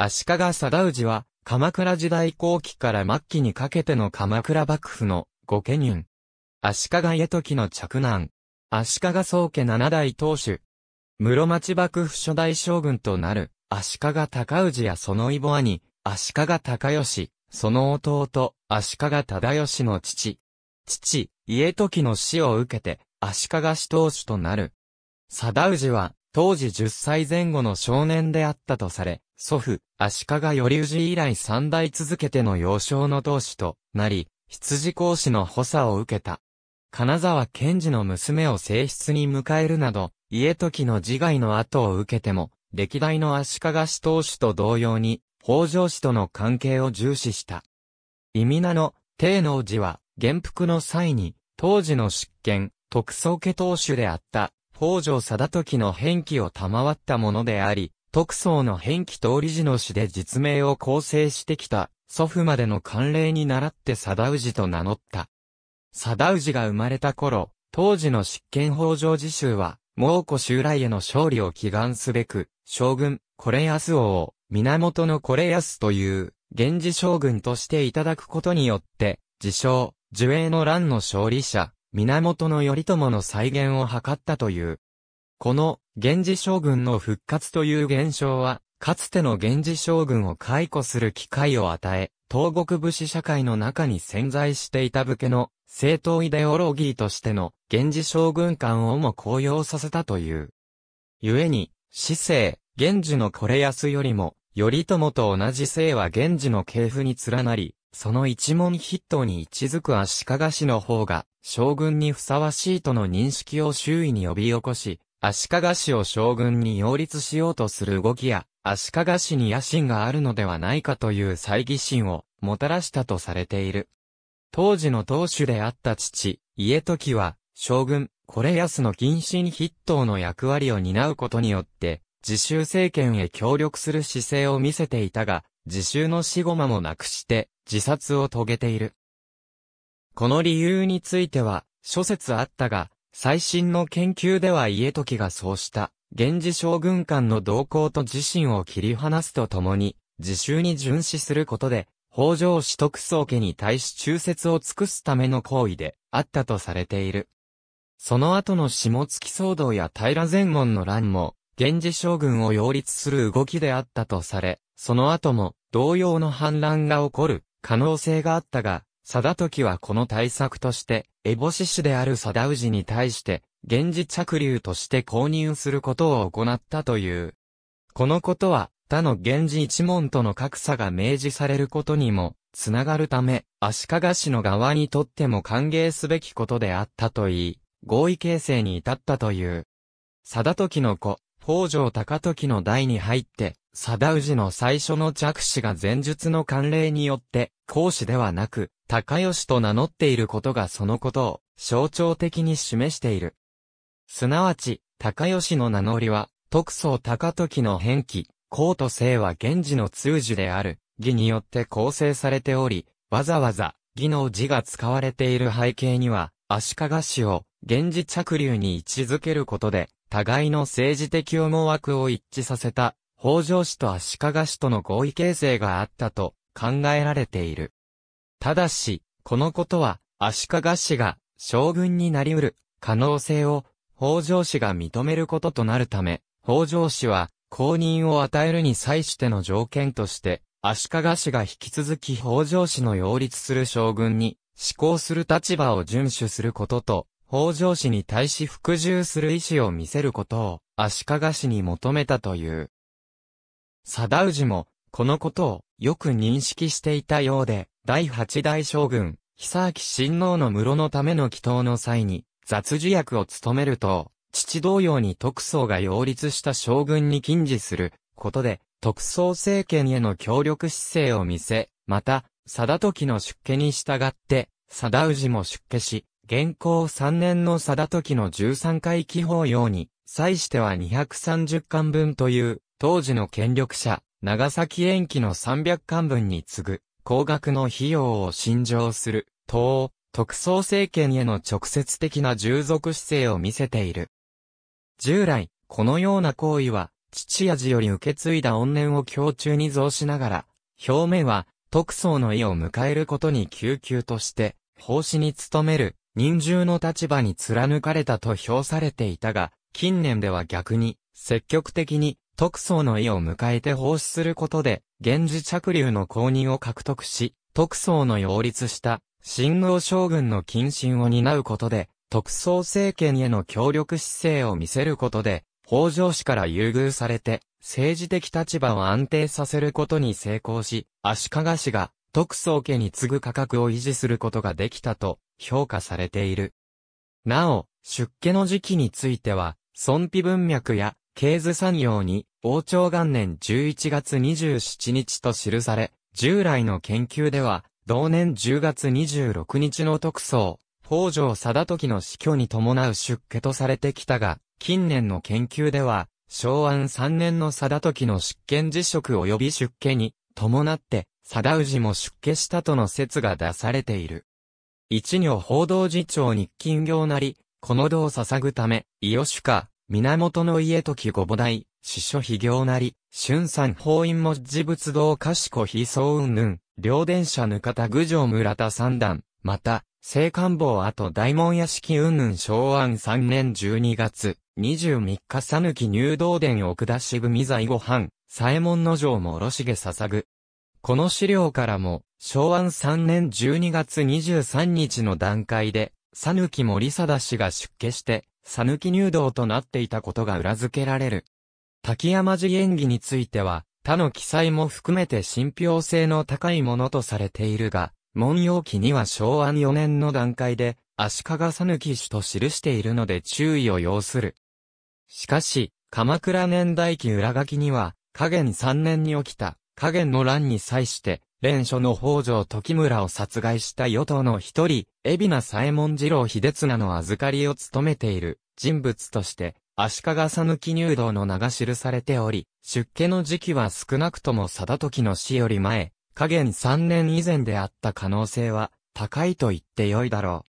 足利貞氏は、鎌倉時代後期から末期にかけての鎌倉幕府の御家人。足利家時の嫡男。足利宗家七代当主。室町幕府初代将軍となる、足利尊氏やその異母兄、足利尊義、その弟、足利忠義の父。父、家時の死を受けて、足利氏当主となる。貞氏は、当時10歳前後の少年であったとされ、祖父、足利頼氏以来三代続けての幼少の当主となり、羊講師の補佐を受けた。金沢賢治の娘を正室に迎えるなど、家時の自害の後を受けても、歴代の足利氏当主と同様に、北条氏との関係を重視した。意味名の、帝能寺は、元服の際に、当時の執権、特捜家当主であった、北条貞時の変記を賜ったものであり、特捜の変記通り字の詩で実名を構成してきた、祖父までの慣例に倣って貞氏と名乗った。貞氏が生まれた頃、当時の執権北条自衆は、猛虎襲来への勝利を祈願すべく、将軍、これ安王を、源のこれ安という、源氏将軍としていただくことによって、自称、樹影の乱の勝利者、源頼朝の再現を図ったという。この、源氏将軍の復活という現象は、かつての源氏将軍を解雇する機会を与え、東国武士社会の中に潜在していた武家の正党イデオロギーとしての源氏将軍観をも高揚させたという。故に、市政、源氏のこれ安よりも、頼朝と同じ姓は源氏の系譜に連なり、その一門筆頭に位置づく足利氏の方が、将軍にふさわしいとの認識を周囲に呼び起こし、足利氏を将軍に擁立しようとする動きや、足利氏に野心があるのではないかという猜疑心をもたらしたとされている。当時の当主であった父、家時は、将軍、これ安の謹慎筆頭の役割を担うことによって、自習政権へ協力する姿勢を見せていたが、自習の死後間もなくして、自殺を遂げている。この理由については、諸説あったが、最新の研究では家時がそうした、源氏将軍間の動向と自身を切り離すとともに、自習に巡視することで、北条氏徳宗家に対し忠説を尽くすための行為であったとされている。その後の下月騒動や平前門の乱も、源氏将軍を擁立する動きであったとされ、その後も同様の反乱が起こる可能性があったが、貞時はこの対策として、エボシ氏である貞氏に対して、源氏着流として購入することを行ったという。このことは、他の源氏一門との格差が明示されることにも、つながるため、足利氏の側にとっても歓迎すべきことであったといい、合意形成に至ったという。貞時の子、北条高時の代に入って、貞氏の最初の着手が前述の慣例によって、孔子ではなく、高吉と名乗っていることがそのことを象徴的に示している。すなわち、高吉の名乗りは、特宗高時の変記、孔と姓は源氏の通詞である、義によって構成されており、わざわざ、義の字が使われている背景には、足利氏を、源氏着流に位置づけることで、互いの政治的思惑を一致させた北条氏と足利氏との合意形成があったと考えられている。ただし、このことは足利氏が将軍になり得る可能性を北条氏が認めることとなるため、北条氏は公認を与えるに際しての条件として、足利氏が引き続き北条氏の擁立する将軍に、施行する立場を遵守することと、北条氏に対し服従する意思を見せることを、足利氏に求めたという。貞氏も、このことをよく認識していたようで、第八代将軍、久明親王の室のための祈祷の際に、雑事役を務めると、父同様に特捜が擁立した将軍に禁止することで、特捜政権への協力姿勢を見せ、また、貞時の出家に従って、貞氏も出家し、現行3年の貞時の13回帰法用に、際しては230巻分という当時の権力者、長崎延期の300巻分に次ぐ、高額の費用を信条する、党、特捜政権への直接的な従属姿勢を見せている。従来、このような行為は、父味より受け継いだ怨念を胸中に増しながら、表面は、特捜の意を迎えることに救急として、奉仕に努める、人従の立場に貫かれたと評されていたが、近年では逆に、積極的に、特捜の意を迎えて奉仕することで、源氏着流の公認を獲得し、特捜の擁立した、新王将軍の謹慎を担うことで、特捜政権への協力姿勢を見せることで、北条氏から優遇されて、政治的立場を安定させることに成功し、足利氏が特捜家に次ぐ価格を維持することができたと評価されている。なお、出家の時期については、孫費文脈や経図産業に王朝元年11月27日と記され、従来の研究では、同年10月26日の特捜、北条貞時の死去に伴う出家とされてきたが、近年の研究では、昭安3年の貞時の執権辞職及び出家に、伴って、貞氏も出家したとの説が出されている。一女報道次長日勤行なり、この度を捧ぐため、伊予主家、源の家時ごぼ大、司書非行なり、春山法院も字仏道かしこ非相云々、両電車ぬかた郡上村田三段、また、聖官房と、大門屋敷云々昭安三年十二月、二十三日さぬき入道殿奥田し組在ご藩、左衛門の城もしげ捧ぐ。この資料からも、昭安三年十二月二十三日の段階で、さぬき森貞氏が出家して、讃岐入道となっていたことが裏付けられる。滝山寺演技については、他の記載も含めて信憑性の高いものとされているが、文様記には昭和4年の段階で、足利讃岐氏と記しているので注意を要する。しかし、鎌倉年代記裏書きには、加減3年に起きた、加減の乱に際して、連署の北条時村を殺害した与党の一人、海老名左衛門次郎秀綱の預かりを務めている人物として、足利佐抜入道の名が記されており、出家の時期は少なくとも貞時の死より前、加減3年以前であった可能性は高いと言ってよいだろ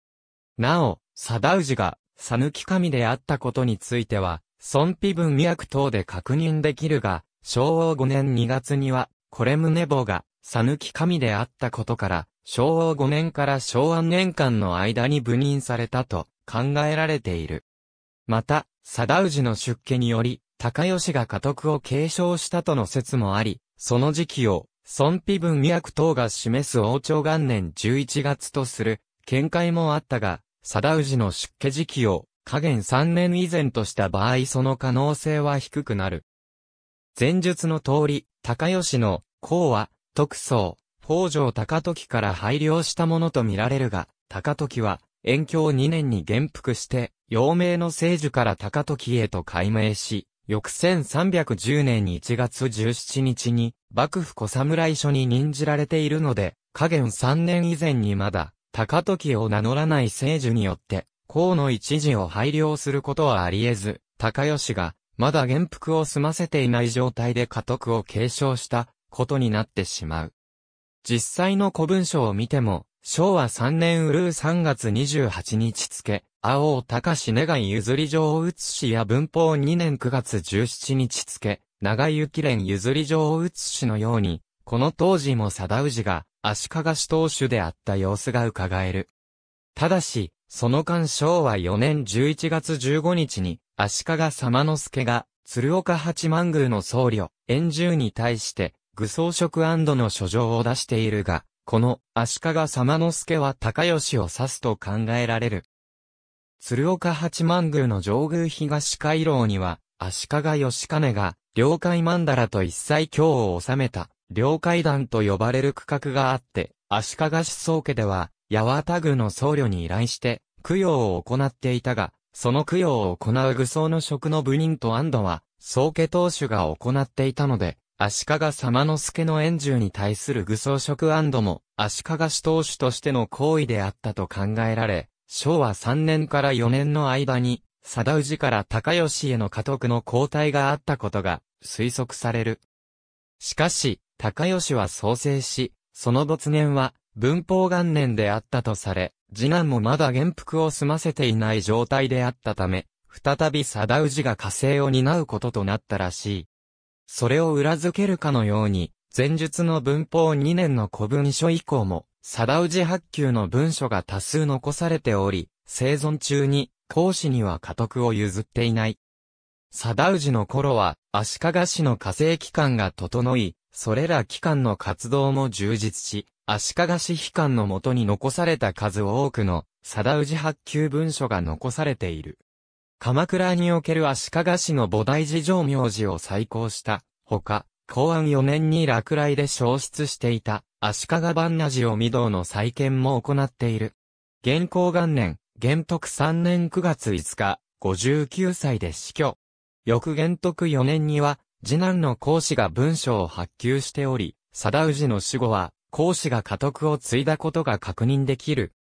う。なお、貞氏が佐抜神であったことについては、孫卑文脈等で確認できるが、昭和5年2月には、これ宗坊が、さぬき神であったことから、昭和5年から昭和年間の間に部任されたと考えられている。また、貞氏の出家により、高吉が家督を継承したとの説もあり、その時期を、孫妃文脈等が示す王朝元年11月とする、見解もあったが、貞氏の出家時期を、下限3年以前とした場合その可能性は低くなる。前述の通り、高吉の、公は、特捜、北条高時から配慮したものとみられるが、高時は、延享2年に元服して、陽明の聖樹から高時へと改名し、翌1310年1月17日に、幕府小侍所に任じられているので、加減3年以前にまだ、高時を名乗らない聖樹によって、河野一時を拝領することはあり得ず、高吉が、まだ元服を済ませていない状態で家督を継承したことになってしまう。実際の古文書を見ても、昭和3年うるう3月28日付、青尾隆願い譲り状を写しや文法2年9月17日付、長井幸連譲り状を写しのように、この当時も貞氏が足利氏当主であった様子が伺える。ただし、その間昭和4年11月15日に、足利様之助が、鶴岡八幡宮の僧侶、円十に対して、具装色の書状を出しているが、この足利様之助は高吉を指すと考えられる。鶴岡八幡宮の上宮東回廊には、足利義兼が、領海曼荼羅と一切京を治めた、領海団と呼ばれる区画があって、足利思想家では、八幡宮の僧侶に依頼して、供養を行っていたが、その供養を行う具装の職の部人と安堵は、宗家当主が行っていたので、足利様之助の炎獣に対する愚装職安堵も、足利氏当主としての行為であったと考えられ、昭和3年から4年の間に、貞氏から高吉への家督の交代があったことが推測される。しかし、高吉は創生し、その没年は文法元年であったとされ、次男もまだ元服を済ませていない状態であったため、再び貞氏が火星を担うこととなったらしい。それを裏付けるかのように、前述の文法2年の古文書以降も、貞氏発給の文書が多数残されており、生存中に、孔子には家督を譲っていない。貞氏の頃は、足利氏の火星機関が整い、それら機関の活動も充実し、足利氏機関のもとに残された数多くの、貞氏発給文書が残されている。鎌倉における足利氏の菩提寺城名寺を再興した、ほか、公安4年に落雷で消失していた、足利万那寺を御堂の再建も行っている。元寇元年、元徳3年9月5日、59歳で死去。翌元徳4年には、次男の孔子が文書を発給しており、貞氏の死後は、孔子が家督を継いだことが確認できる。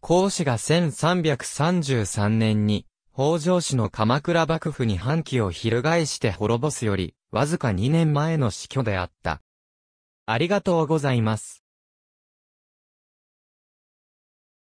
孔子が1333年に、北条氏の鎌倉幕府に反旗を翻して滅ぼすより、わずか2年前の死去であった。ありがとうございます。